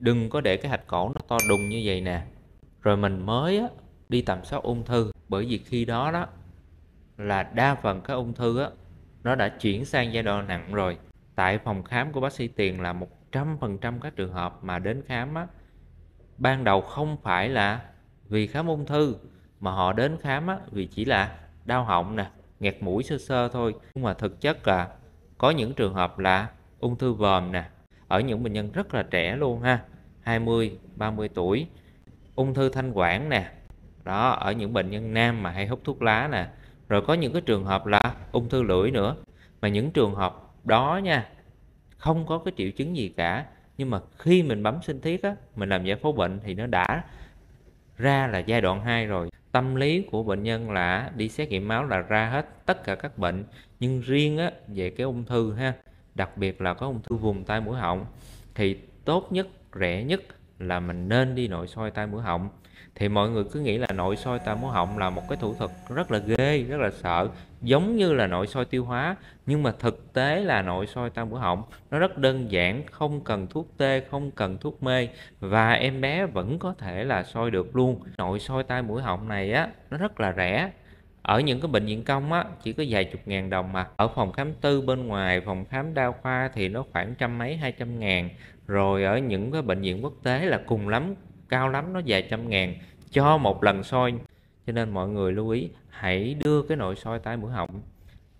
đừng có để cái hạch cổ nó to đùng như vậy nè rồi mình mới á, đi tầm soát ung thư bởi vì khi đó đó là đa phần cái ung thư á, nó đã chuyển sang giai đoạn nặng rồi tại phòng khám của bác sĩ tiền là 100% các trường hợp mà đến khám á, ban đầu không phải là vì khám ung thư mà họ đến khám á, vì chỉ là đau họng nè nghẹt mũi sơ sơ thôi nhưng mà thực chất là có những trường hợp là ung thư vòm nè ở những bệnh nhân rất là trẻ luôn ha 20 30 tuổi ung thư thanh quản nè đó ở những bệnh nhân nam mà hay hút thuốc lá nè rồi có những cái trường hợp là ung thư lưỡi nữa mà những trường hợp đó nha không có cái triệu chứng gì cả nhưng mà khi mình bấm sinh thiết á mình làm giải phẫu bệnh thì nó đã ra là giai đoạn 2 rồi tâm lý của bệnh nhân là đi xét nghiệm máu là ra hết tất cả các bệnh nhưng riêng á về cái ung thư ha đặc biệt là có ung thư vùng tai mũi họng thì tốt nhất rẻ nhất là mình nên đi nội soi tai mũi họng thì mọi người cứ nghĩ là nội soi tai mũi họng là một cái thủ thuật rất là ghê rất là sợ giống như là nội soi tiêu hóa nhưng mà thực tế là nội soi tai mũi họng nó rất đơn giản không cần thuốc tê không cần thuốc mê và em bé vẫn có thể là soi được luôn nội soi tai mũi họng này á nó rất là rẻ ở những cái bệnh viện công á chỉ có vài chục ngàn đồng mà ở phòng khám tư bên ngoài phòng khám đa khoa thì nó khoảng trăm mấy hai trăm ngàn rồi ở những cái bệnh viện quốc tế là cùng lắm cao lắm nó vài trăm ngàn cho một lần soi cho nên mọi người lưu ý hãy đưa cái nội soi tai mũi họng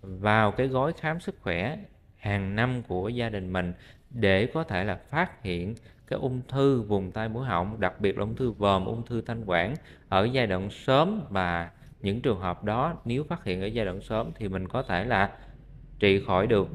vào cái gói khám sức khỏe hàng năm của gia đình mình để có thể là phát hiện cái ung thư vùng tai mũi họng đặc biệt là ung thư vòm ung thư thanh quản ở giai đoạn sớm và những trường hợp đó nếu phát hiện ở giai đoạn sớm thì mình có thể là trị khỏi được